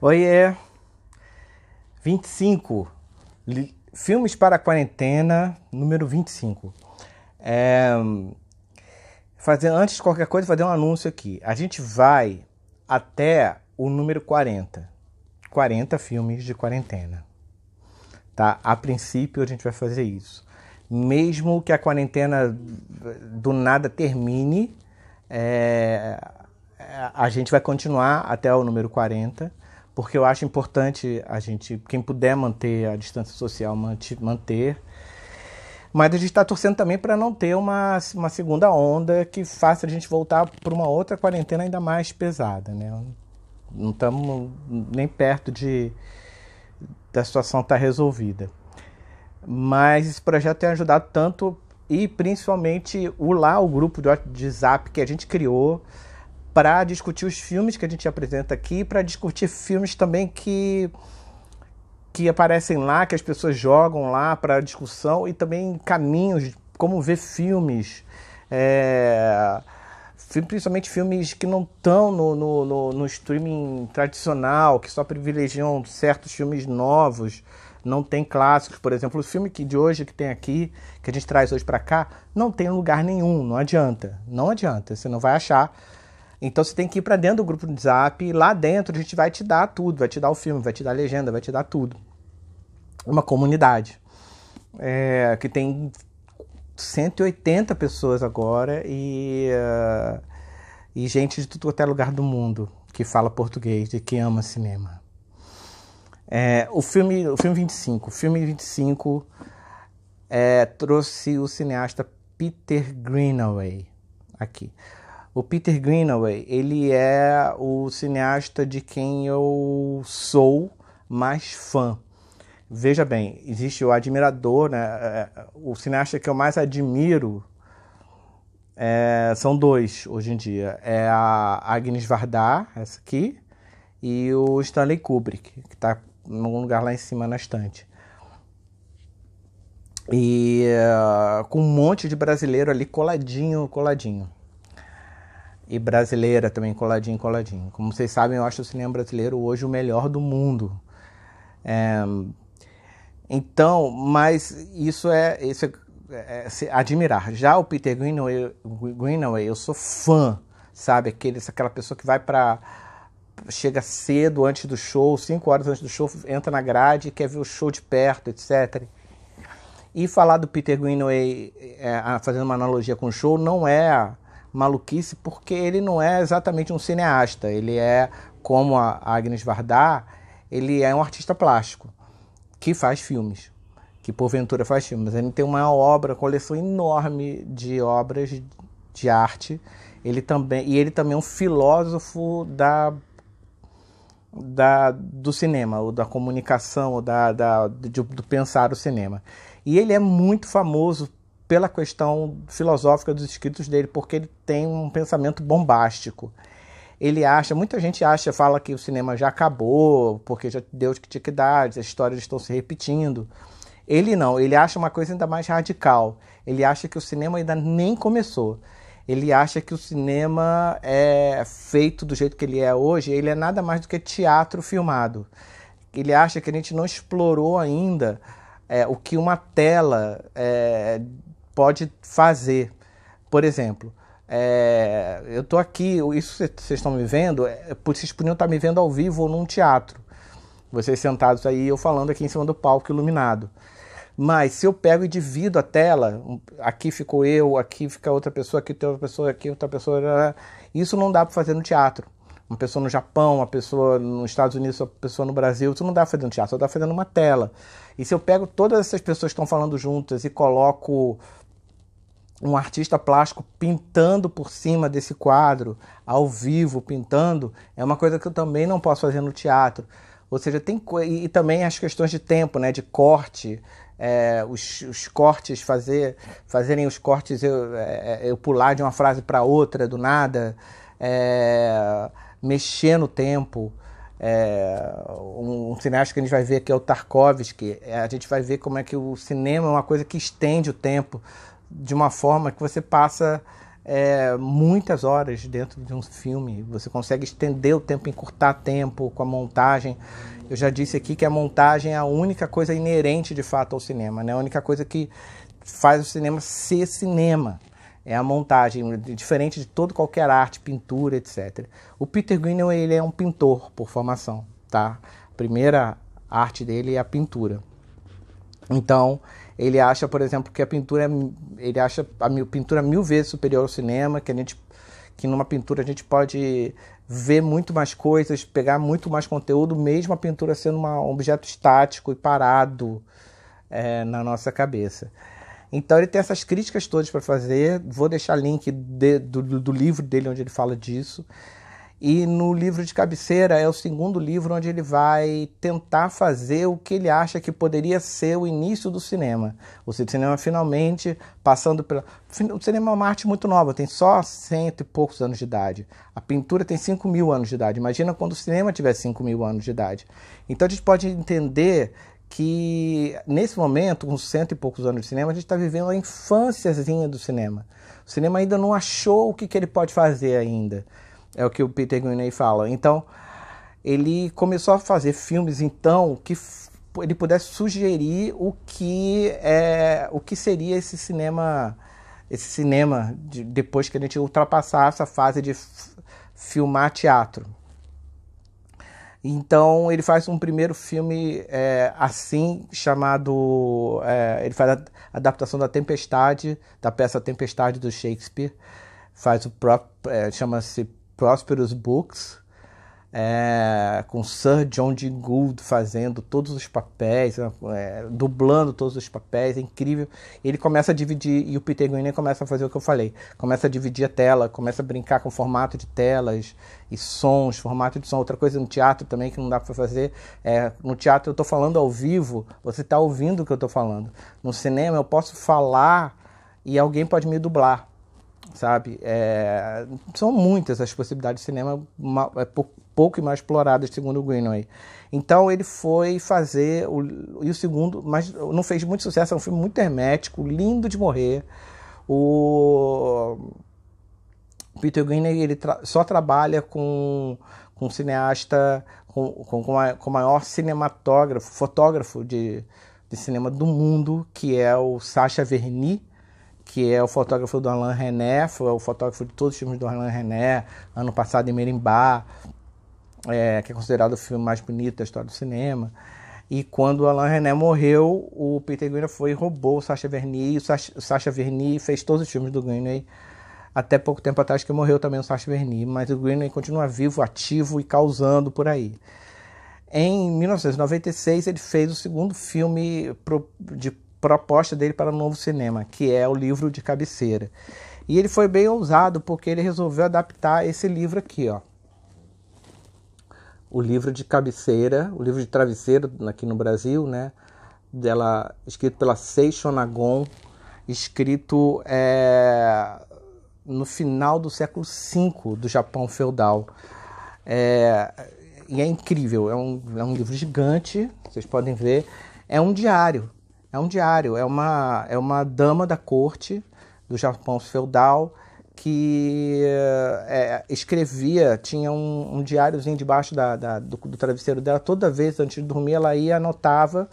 Oiê! 25. Li, filmes para a quarentena, número 25. É, fazer, antes de qualquer coisa, fazer um anúncio aqui. A gente vai até o número 40. 40 filmes de quarentena. Tá? A princípio, a gente vai fazer isso. Mesmo que a quarentena do nada termine, é, a gente vai continuar até o número 40 porque eu acho importante a gente, quem puder manter a distância social, manter. Mas a gente está torcendo também para não ter uma, uma segunda onda que faça a gente voltar para uma outra quarentena ainda mais pesada, né? Não estamos nem perto de da situação estar tá resolvida. Mas esse projeto tem ajudado tanto e principalmente o lá, o grupo de WhatsApp que a gente criou, para discutir os filmes que a gente apresenta aqui, para discutir filmes também que que aparecem lá, que as pessoas jogam lá para discussão e também caminhos como ver filmes, é, principalmente filmes que não estão no, no, no, no streaming tradicional, que só privilegiam certos filmes novos não tem clássicos, por exemplo, o filme que de hoje que tem aqui, que a gente traz hoje para cá, não tem lugar nenhum, não adianta, não adianta, você não vai achar então você tem que ir para dentro do grupo do Zap, lá dentro a gente vai te dar tudo, vai te dar o filme, vai te dar a legenda, vai te dar tudo. Uma comunidade é, que tem 180 pessoas agora e, uh, e gente de tudo até lugar do mundo que fala português e que ama cinema. É, o filme, o filme 25, o filme 25 é, trouxe o cineasta Peter Greenaway aqui. O Peter Greenaway, ele é o cineasta de quem eu sou mais fã. Veja bem, existe o admirador, né? É, é, o cineasta que eu mais admiro é, são dois hoje em dia. É a Agnes Varda, essa aqui, e o Stanley Kubrick, que está num lugar lá em cima na estante. E uh, com um monte de brasileiro ali coladinho, coladinho e brasileira também, coladinho, coladinho. Como vocês sabem, eu acho o cinema brasileiro hoje o melhor do mundo. É, então, mas isso é, isso é, é admirar. Já o Peter Greenaway, Greenaway, eu sou fã, sabe? Aquele, aquela pessoa que vai para chega cedo antes do show, cinco horas antes do show, entra na grade, quer ver o show de perto, etc. E falar do Peter Greenaway é, fazendo uma analogia com o show não é maluquice porque ele não é exatamente um cineasta, ele é, como a Agnes Varda, ele é um artista plástico que faz filmes, que porventura faz filmes. Ele tem uma obra, coleção enorme de obras de arte. Ele também, e ele também é um filósofo da da, do cinema, ou da comunicação, ou da, da, do pensar o cinema. E ele é muito famoso pela questão filosófica dos escritos dele, porque ele tem um pensamento bombástico. Ele acha, muita gente acha, fala que o cinema já acabou, porque já o que tinha que dar, as histórias estão se repetindo. Ele não, ele acha uma coisa ainda mais radical. Ele acha que o cinema ainda nem começou. Ele acha que o cinema é feito do jeito que ele é hoje, ele é nada mais do que teatro filmado. Ele acha que a gente não explorou ainda é, o que uma tela é, pode fazer. Por exemplo, é, eu estou aqui, isso vocês estão me vendo, é, vocês podiam estar me vendo ao vivo ou num teatro. Vocês sentados aí, eu falando aqui em cima do palco iluminado. Mas se eu pego e divido a tela, aqui ficou eu, aqui fica outra pessoa, aqui tem outra pessoa, aqui outra pessoa, isso não dá para fazer no teatro. Uma pessoa no Japão, uma pessoa nos Estados Unidos, uma pessoa no Brasil, isso não dá para fazer no teatro, só dá fazendo uma tela. E se eu pego todas essas pessoas que estão falando juntas e coloco um artista plástico pintando por cima desse quadro, ao vivo, pintando, é uma coisa que eu também não posso fazer no teatro. Ou seja, tem e também as questões de tempo, né, de corte, é, os, os, cortes, fazer, fazerem os cortes, eu, é, é eu pular de uma frase para outra do nada, é, mexer no tempo. É, um, um cineasta que a gente vai ver que é o Tarkovsky, é, a gente vai ver como é que o cinema é uma coisa que estende o tempo de uma forma que você passa é, muitas horas dentro de um filme. Você consegue estender o tempo, encurtar tempo com a montagem. Eu já disse aqui que a montagem é a única coisa inerente de fato ao cinema, né? A única coisa que faz o cinema ser cinema é a montagem, diferente de todo qualquer arte, pintura, etc. O Peter Greenaway ele é um pintor por formação, tá? A primeira arte dele é a pintura. Então, ele acha, por exemplo, que a pintura é, ele acha a pintura mil vezes superior ao cinema, que a gente que numa pintura a gente pode ver muito mais coisas, pegar muito mais conteúdo, mesmo a pintura sendo uma, um objeto estático e parado é, na nossa cabeça. Então ele tem essas críticas todas para fazer. Vou deixar link de, do, do livro dele onde ele fala disso. E no livro de cabeceira é o segundo livro onde ele vai tentar fazer o que ele acha que poderia ser o início do cinema. O cinema finalmente passando pela. O cinema é uma arte muito nova, tem só cento e poucos anos de idade. A pintura tem cinco mil anos de idade. Imagina quando o cinema tiver cinco mil anos de idade. Então a gente pode entender que nesse momento, com cento e poucos anos de cinema, a gente está vivendo a infânciazinha do cinema. O cinema ainda não achou o que, que ele pode fazer ainda. É o que o Peter Greenaway fala. Então, ele começou a fazer filmes, então, que ele pudesse sugerir o que é o que seria esse cinema esse cinema de, depois que a gente ultrapassar essa fase de filmar teatro então ele faz um primeiro filme é, assim chamado é, ele faz a adaptação da Tempestade da peça Tempestade do Shakespeare faz o próprio é, chama-se Prosperous Books, é, com Sir John de Gould fazendo todos os papéis, né, é, dublando todos os papéis, é incrível. Ele começa a dividir, e o Peter Greening começa a fazer o que eu falei, começa a dividir a tela, começa a brincar com o formato de telas e sons, formato de som. Outra coisa no teatro também que não dá para fazer, é, no teatro eu estou falando ao vivo, você está ouvindo o que eu estou falando. No cinema eu posso falar e alguém pode me dublar sabe? É, são muitas as possibilidades de cinema é pouco e mais exploradas, segundo o Greenway. Então ele foi fazer o, e o segundo, mas não fez muito sucesso, é um filme muito hermético, lindo de morrer. O Peter Greenway ele tra só trabalha com, com cineasta, com, com, com o maior cinematógrafo, fotógrafo de, de cinema do mundo, que é o Sacha Verni que é o fotógrafo do Alain René, foi o fotógrafo de todos os filmes do Alain René, ano passado em Merimbá, é, que é considerado o filme mais bonito da história do cinema. E quando o Alain René morreu, o Peter Greenway foi e roubou o Sacha Vernier, e o Sacha, Verni Vernier fez todos os filmes do Greenway, até pouco tempo atrás que morreu também o Sacha Vernier, mas o Greenway continua vivo, ativo e causando por aí. Em 1996, ele fez o segundo filme de proposta dele para o novo cinema, que é o livro de cabeceira. E ele foi bem ousado porque ele resolveu adaptar esse livro aqui, ó. O livro de cabeceira, o livro de travesseiro aqui no Brasil, né? Dela, escrito pela Seixonagon, escrito é, no final do século V do Japão feudal. É, e é incrível, é um, é um livro gigante, vocês podem ver. É um diário, é um diário, é uma, é uma dama da corte do Japão feudal que é, escrevia, tinha um, um diáriozinho debaixo da, da do, do, travesseiro dela. Toda vez antes de dormir, ela ia anotava,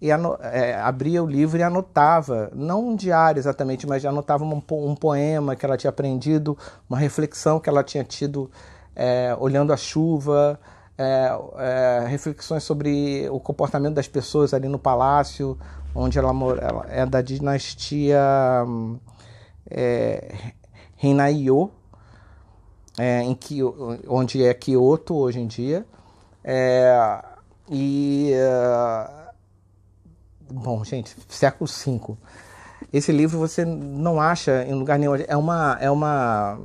e é, abria o livro e anotava, não um diário exatamente, mas anotava um, um poema que ela tinha aprendido, uma reflexão que ela tinha tido é, olhando a chuva, reflexões sobre o comportamento das pessoas ali no palácio, onde ela, mora, ela é da dinastia é, é, em que, onde é Kyoto hoje em dia. É, e. É, bom, gente, século V. Esse livro você não acha em lugar nenhum. É uma. É uma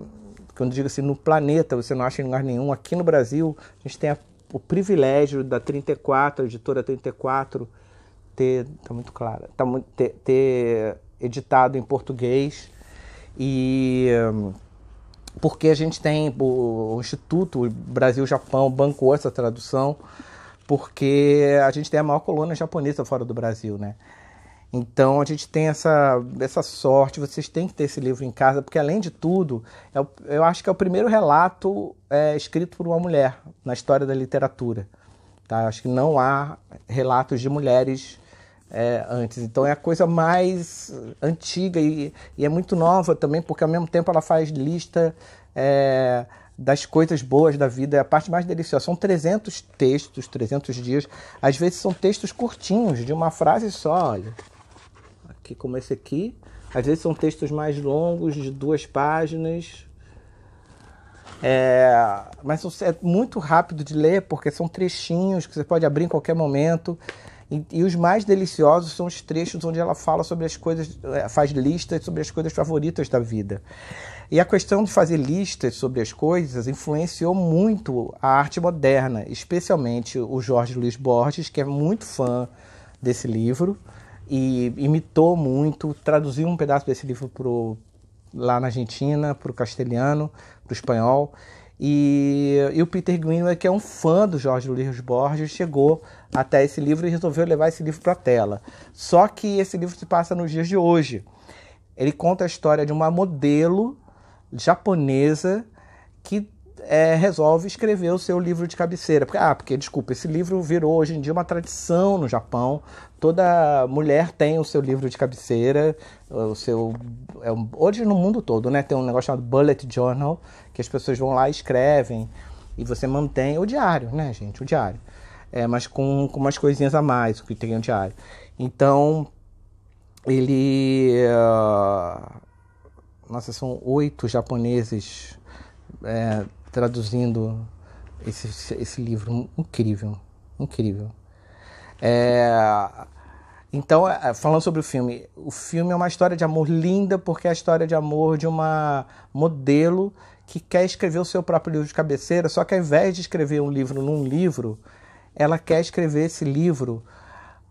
quando digo assim, no planeta, você não acha em lugar nenhum. Aqui no Brasil, a gente tem a, o privilégio da 34, editora 34, ter, tá muito clara, tá muito, ter, ter editado em português e porque a gente tem o, o Instituto Brasil-Japão bancou essa tradução porque a gente tem a maior colônia japonesa fora do Brasil, né? Então a gente tem essa, essa sorte, vocês têm que ter esse livro em casa, porque além de tudo, eu, é eu acho que é o primeiro relato é, escrito por uma mulher na história da literatura. Tá? Acho que não há relatos de mulheres é, antes. Então é a coisa mais antiga e, e, é muito nova também, porque ao mesmo tempo ela faz lista é, das coisas boas da vida, é a parte mais deliciosa. São 300 textos, 300 dias. Às vezes são textos curtinhos, de uma frase só. Olha, aqui como esse aqui. Às vezes são textos mais longos, de duas páginas. É, mas é muito rápido de ler, porque são trechinhos que você pode abrir em qualquer momento. E, e, os mais deliciosos são os trechos onde ela fala sobre as coisas, eh, faz listas sobre as coisas favoritas da vida. E a questão de fazer listas sobre as coisas influenciou muito a arte moderna, especialmente o Jorge Luiz Borges, que é muito fã desse livro e imitou muito, traduziu um pedaço desse livro pro, lá na Argentina, para o castelhano, para o espanhol. E, e o Peter Greenway, é que é um fã do Jorge Luiz Borges, chegou até esse livro e resolveu levar esse livro para a tela. Só que esse livro se passa nos dias de hoje. Ele conta a história de uma modelo japonesa que é, resolve escrever o seu livro de cabeceira. Porque, ah, porque, desculpa, esse livro virou hoje em dia uma tradição no Japão. Toda mulher tem o seu livro de cabeceira, o seu. É, hoje no mundo todo, né? Tem um negócio chamado Bullet Journal, que as pessoas vão lá e escrevem. E você mantém o diário, né, gente? O diário. É, mas com, com umas coisinhas a mais, o que tem o diário. Então, ele. Uh... Nossa, são oito japoneses. É, traduzindo esse, esse livro incrível, incrível. É, então, é, falando sobre o filme, o filme é uma história de amor linda, porque é a história de amor de uma modelo que quer escrever o seu próprio livro de cabeceira, só que ao invés de escrever um livro num livro, ela quer escrever esse livro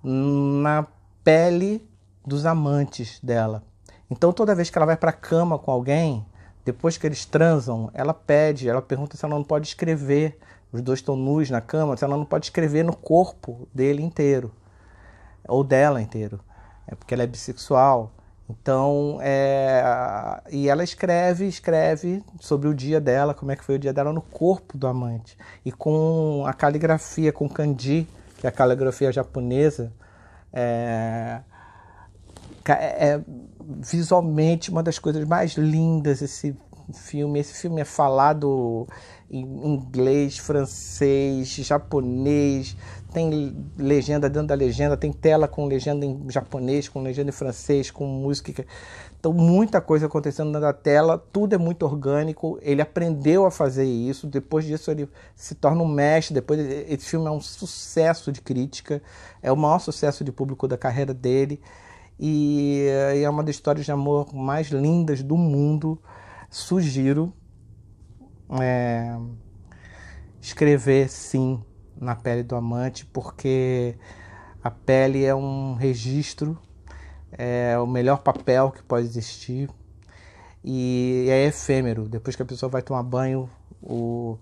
na pele dos amantes dela. Então, toda vez que ela vai para a cama com alguém, depois que eles transam, ela pede, ela pergunta se ela não pode escrever. Os dois estão nus na cama, se ela não pode escrever no corpo dele inteiro ou dela inteiro, é porque ela é bissexual. Então, é, e ela escreve, escreve sobre o dia dela, como é que foi o dia dela no corpo do amante. E com a caligrafia, com kanji, que é a caligrafia japonesa, é, é, é visualmente uma das coisas mais lindas esse filme. Esse filme é falado em inglês, francês, japonês, tem legenda dentro da legenda, tem tela com legenda em japonês, com legenda em francês, com música. Então, muita coisa acontecendo na tela, tudo é muito orgânico. Ele aprendeu a fazer isso, depois disso, ele se torna um mestre. Depois, esse filme é um sucesso de crítica, é o maior sucesso de público da carreira dele. E, é uma das histórias de amor mais lindas do mundo. Sugiro é, escrever sim na pele do amante, porque a pele é um registro, é o melhor papel que pode existir e é efêmero. Depois que a pessoa vai tomar banho, o...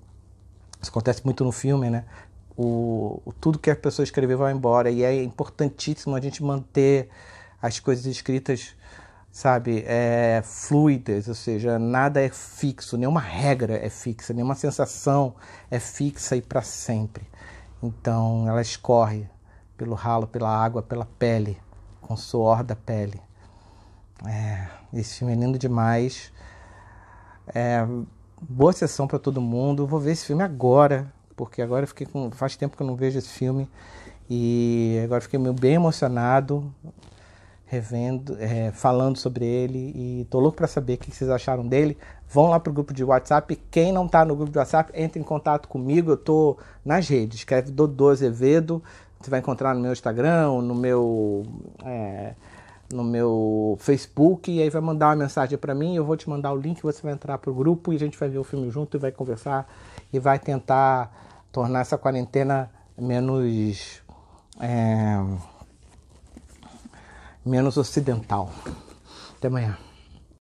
isso acontece muito no filme, né? O... o... Tudo que a pessoa escreveu vai embora e é importantíssimo a gente manter as coisas escritas, sabe, é, fluidas, ou seja, nada é fixo, nenhuma regra é fixa, nenhuma sensação é fixa e para sempre. Então ela escorre pelo ralo, pela água, pela pele, com o suor da pele. É, esse filme é lindo demais. É, boa sessão para todo mundo. Vou ver esse filme agora, porque agora eu fiquei com. Faz tempo que eu não vejo esse filme. E agora fiquei bem emocionado revendo, é, falando sobre ele e tô louco para saber o que vocês acharam dele. Vão lá pro grupo de WhatsApp. Quem não tá no grupo de WhatsApp, entre em contato comigo. Eu tô nas redes. Escreve Dodô Azevedo. Você vai encontrar no meu Instagram, no meu é, no meu Facebook e aí vai mandar uma mensagem para mim. Eu vou te mandar o link. Você vai entrar pro grupo e a gente vai ver o filme junto e vai conversar e vai tentar tornar essa quarentena menos é, menos ocidental. Até amanhã.